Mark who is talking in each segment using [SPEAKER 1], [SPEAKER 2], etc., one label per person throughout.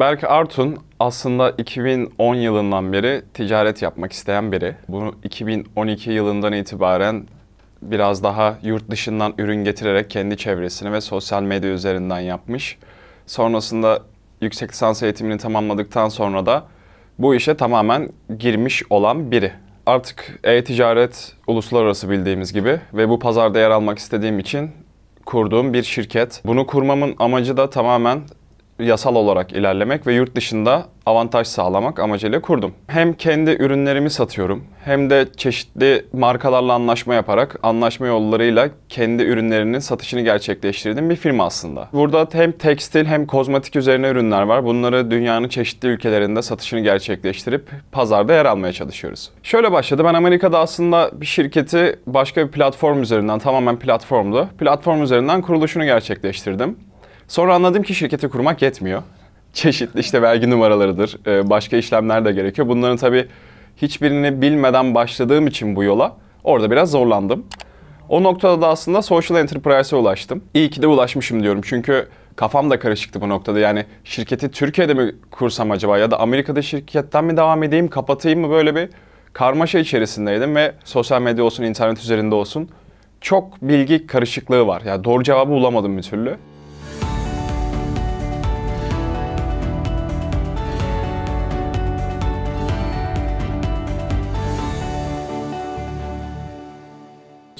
[SPEAKER 1] Berk Artun aslında 2010 yılından beri ticaret yapmak isteyen biri. Bunu 2012 yılından itibaren biraz daha yurt dışından ürün getirerek kendi çevresini ve sosyal medya üzerinden yapmış. Sonrasında yüksek lisans eğitimini tamamladıktan sonra da bu işe tamamen girmiş olan biri. Artık e-ticaret uluslararası bildiğimiz gibi ve bu pazarda yer almak istediğim için kurduğum bir şirket. Bunu kurmamın amacı da tamamen yasal olarak ilerlemek ve yurt dışında avantaj sağlamak amacıyla kurdum. Hem kendi ürünlerimi satıyorum hem de çeşitli markalarla anlaşma yaparak anlaşma yollarıyla kendi ürünlerinin satışını gerçekleştirdiğim bir firma aslında. Burada hem tekstil hem kozmetik üzerine ürünler var. Bunları dünyanın çeşitli ülkelerinde satışını gerçekleştirip pazarda yer almaya çalışıyoruz. Şöyle başladı. Ben Amerika'da aslında bir şirketi başka bir platform üzerinden tamamen platformdu. Platform üzerinden kuruluşunu gerçekleştirdim. Sonra anladım ki şirketi kurmak yetmiyor. Çeşitli işte vergi numaralarıdır, e, başka işlemler de gerekiyor. Bunların tabii hiçbirini bilmeden başladığım için bu yola orada biraz zorlandım. O noktada da aslında social enterprise'a ulaştım. İyi ki de ulaşmışım diyorum çünkü kafam da karışıktı bu noktada. Yani şirketi Türkiye'de mi kursam acaba ya da Amerika'da şirketten mi devam edeyim, kapatayım mı böyle bir karmaşa içerisindeydim ve sosyal medya olsun, internet üzerinde olsun çok bilgi karışıklığı var. Yani doğru cevabı bulamadım bir türlü.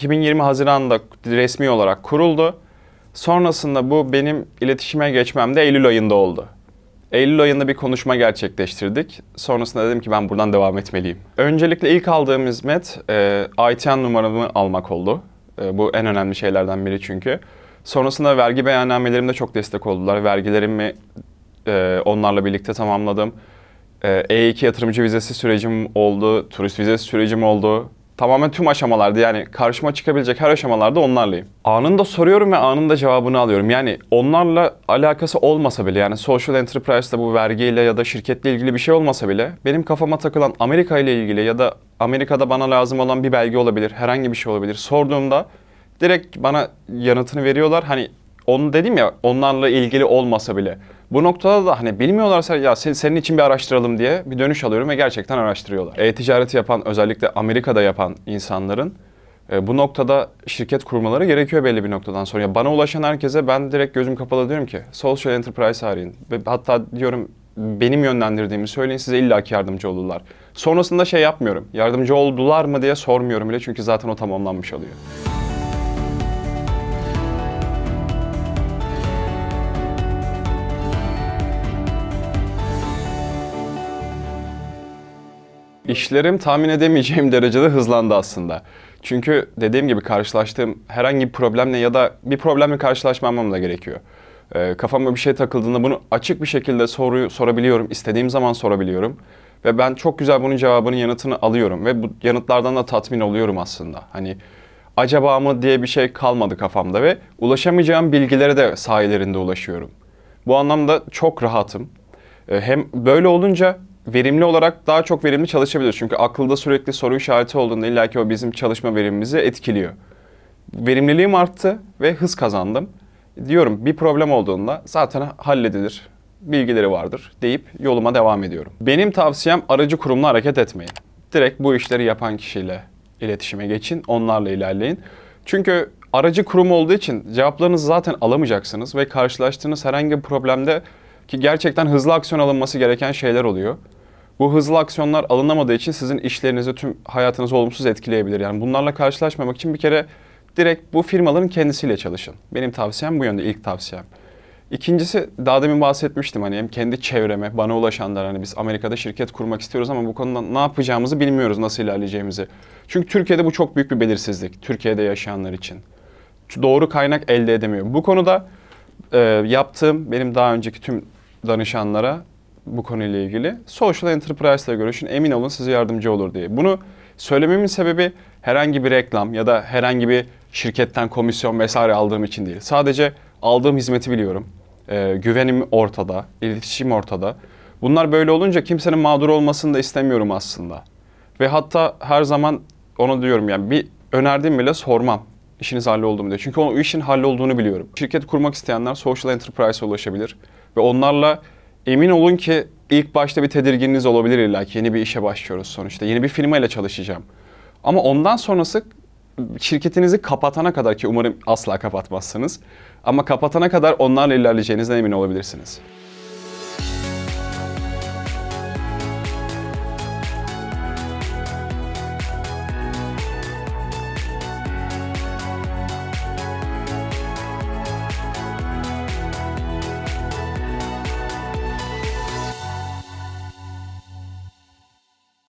[SPEAKER 1] 2020 Haziran'da resmi olarak kuruldu. Sonrasında bu benim iletişime geçmem de Eylül ayında oldu. Eylül ayında bir konuşma gerçekleştirdik. Sonrasında dedim ki ben buradan devam etmeliyim. Öncelikle ilk aldığım hizmet e, ITN numaramı almak oldu. E, bu en önemli şeylerden biri çünkü. Sonrasında vergi beyannamelerimde çok destek oldular. Vergilerimi e, onlarla birlikte tamamladım. E, E2 yatırımcı vizesi sürecim oldu, turist vizesi sürecim oldu. Tamamen tüm aşamalarda yani karşıma çıkabilecek her aşamalarda onlarlayım. Anında soruyorum ve anında cevabını alıyorum. Yani onlarla alakası olmasa bile yani social enterprise'da bu vergiyle ya da şirketle ilgili bir şey olmasa bile benim kafama takılan Amerika ile ilgili ya da Amerika'da bana lazım olan bir belge olabilir, herhangi bir şey olabilir. Sorduğumda direkt bana yanıtını veriyorlar. Hani onu dedim ya onlarla ilgili olmasa bile bu noktada da hani bilmiyorlarsa ya sen, senin için bir araştıralım diye bir dönüş alıyorum ve gerçekten araştırıyorlar. E-ticareti yapan özellikle Amerika'da yapan insanların e, bu noktada şirket kurmaları gerekiyor belli bir noktadan sonra. Ya bana ulaşan herkese ben direkt gözüm kapalı diyorum ki social enterprise arayın. Hatta diyorum benim yönlendirdiğimi söyleyin size illaki yardımcı olurlar. Sonrasında şey yapmıyorum. Yardımcı oldular mı diye sormuyorum bile çünkü zaten o tamamlanmış oluyor. İşlerim tahmin edemeyeceğim derecede hızlandı aslında. Çünkü dediğim gibi karşılaştığım herhangi bir problemle ya da bir problemle karşılaşmamam da gerekiyor. E, kafama bir şey takıldığında bunu açık bir şekilde soruyu sorabiliyorum. istediğim zaman sorabiliyorum. Ve ben çok güzel bunun cevabının yanıtını alıyorum. Ve bu yanıtlardan da tatmin oluyorum aslında. Hani acaba mı diye bir şey kalmadı kafamda ve ulaşamayacağım bilgilere de sayelerinde ulaşıyorum. Bu anlamda çok rahatım. Ee, hem böyle olunca verimli olarak daha çok verimli çalışabiliyoruz. Çünkü akılda sürekli soru işareti olduğunda illaki o bizim çalışma verimimizi etkiliyor. Verimliliğim arttı ve hız kazandım. Diyorum bir problem olduğunda zaten halledilir, bilgileri vardır deyip yoluma devam ediyorum. Benim tavsiyem aracı kurumla hareket etmeyin. Direkt bu işleri yapan kişiyle iletişime geçin, onlarla ilerleyin. Çünkü aracı kurum olduğu için cevaplarınızı zaten alamayacaksınız ve karşılaştığınız herhangi bir problemde ki gerçekten hızlı aksiyon alınması gereken şeyler oluyor. Bu hızlı aksiyonlar alınamadığı için sizin işlerinizi, tüm hayatınızı olumsuz etkileyebilir. Yani bunlarla karşılaşmamak için bir kere direkt bu firmaların kendisiyle çalışın. Benim tavsiyem bu yönde ilk tavsiyem. İkincisi daha demin bahsetmiştim hani hem kendi çevreme, bana ulaşanlar hani biz Amerika'da şirket kurmak istiyoruz ama bu konuda ne yapacağımızı bilmiyoruz, nasıl ilerleyeceğimizi. Çünkü Türkiye'de bu çok büyük bir belirsizlik Türkiye'de yaşayanlar için. Doğru kaynak elde edemiyor. Bu konuda e, yaptığım benim daha önceki tüm danışanlara bu konuyla ilgili. Social Enterprise ile görüşün emin olun size yardımcı olur diye. Bunu söylememin sebebi herhangi bir reklam ya da herhangi bir şirketten komisyon vesaire aldığım için değil. Sadece aldığım hizmeti biliyorum. Ee, güvenim ortada, iletişim ortada. Bunlar böyle olunca kimsenin mağdur olmasını da istemiyorum aslında. Ve hatta her zaman ona diyorum yani bir önerdiğim bile sormam işiniz halloldu mu diye. Çünkü o işin olduğunu biliyorum. Şirket kurmak isteyenler social Enterprise ulaşabilir ve onlarla Emin olun ki ilk başta bir tedirgininiz olabilir illa ki yeni bir işe başlıyoruz sonuçta. Yeni bir firmayla çalışacağım. Ama ondan sonrası şirketinizi kapatana kadar ki umarım asla kapatmazsınız. Ama kapatana kadar onlarla ilerleyeceğinizden emin olabilirsiniz.